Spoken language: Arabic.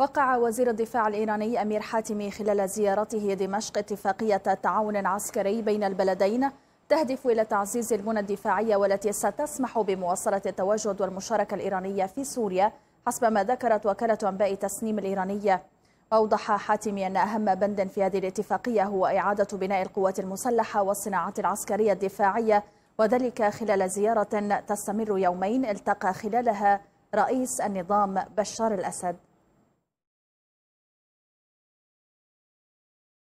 وقع وزير الدفاع الإيراني أمير حاتمي خلال زيارته دمشق اتفاقية تعاون عسكري بين البلدين تهدف إلى تعزيز البنى الدفاعية والتي ستسمح بمواصلة التواجد والمشاركة الإيرانية في سوريا حسب ما ذكرت وكالة أنباء تسنيم الإيرانية أوضح حاتمي أن أهم بند في هذه الاتفاقية هو إعادة بناء القوات المسلحة والصناعات العسكرية الدفاعية وذلك خلال زيارة تستمر يومين التقى خلالها رئيس النظام بشار الأسد